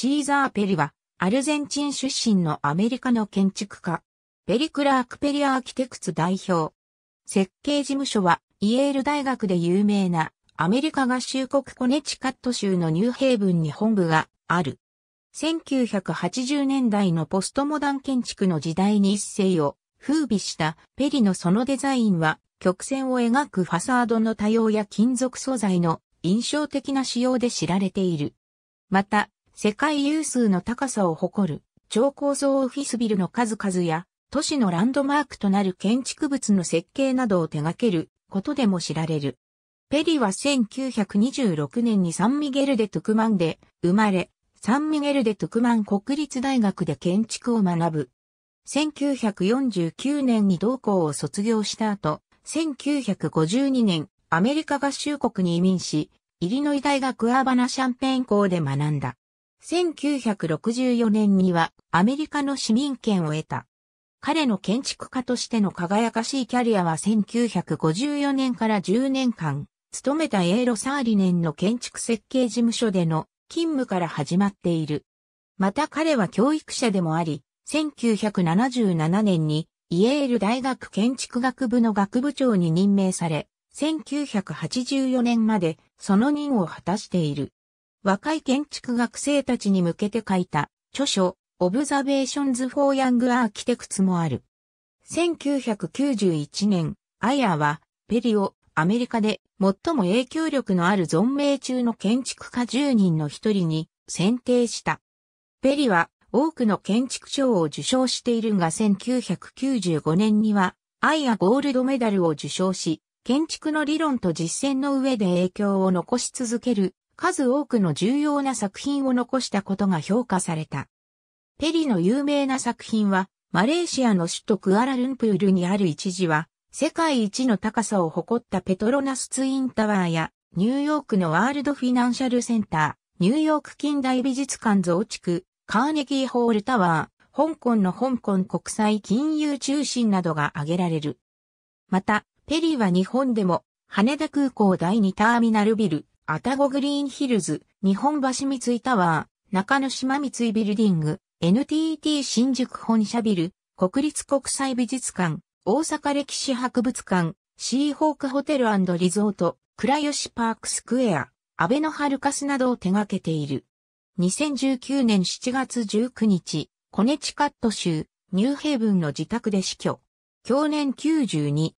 シーザー・ペリは、アルゼンチン出身のアメリカの建築家。ペリ・クラーク・ペリアーキテクツ代表。設計事務所は、イエール大学で有名な、アメリカ合衆国コネチカット州のニューヘイブンに本部がある。1980年代のポストモダン建築の時代に一世を風靡したペリのそのデザインは曲線を描くファサードの多様や金属素材の印象的な仕様で知られている。また、世界有数の高さを誇る超高層オフィスビルの数々や都市のランドマークとなる建築物の設計などを手掛けることでも知られる。ペリは1926年にサンミゲルデ・トゥクマンで生まれ、サンミゲルデ・トゥクマン国立大学で建築を学ぶ。1949年に同校を卒業した後、1952年、アメリカ合衆国に移民し、イリノイ大学アーバナシャンペーン校で学んだ。1964年にはアメリカの市民権を得た。彼の建築家としての輝かしいキャリアは1954年から10年間、勤めたエーロサーリネンの建築設計事務所での勤務から始まっている。また彼は教育者でもあり、1977年にイエール大学建築学部の学部長に任命され、1984年までその任を果たしている。若い建築学生たちに向けて書いた著書、Observations for Young Architects もある。1991年、アイアは、ペリオ、アメリカで最も影響力のある存命中の建築家10人の一人に選定した。ペリは多くの建築賞を受賞しているが1995年にはアイアゴールドメダルを受賞し、建築の理論と実践の上で影響を残し続ける数多くの重要な作品を残したことが評価された。ペリの有名な作品は、マレーシアの首都クアラルンプールにある一時は、世界一の高さを誇ったペトロナスツインタワーや、ニューヨークのワールドフィナンシャルセンター、ニューヨーク近代美術館増築、カーネギーホールタワー、香港の香港国際金融中心などが挙げられる。また、ペリーは日本でも、羽田空港第2ターミナルビル、アタゴグリーンヒルズ、日本橋三井タワー、中野島三井ビルディング、NTT 新宿本社ビル、国立国際美術館、大阪歴史博物館、シーホークホテルリゾート、倉吉パークスクエア、安倍のハルカスなどを手掛けている。2019年7月19日、コネチカット州、ニューヘイブンの自宅で死去。去年92。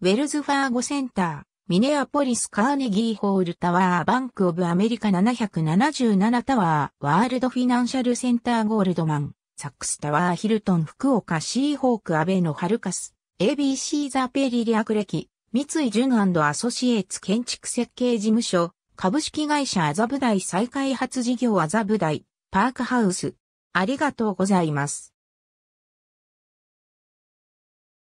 ウェルズファーゴセンター。ミネアポリスカーネギーホールタワーバンクオブアメリカ777タワーワールドフィナンシャルセンターゴールドマンサックスタワーヒルトン福岡シーホークアベノハルカス ABC ザペリリアクレキ三井純アソシエーツ建築設計事務所株式会社アザブダイ再開発事業アザブダイ・パークハウスありがとうございます。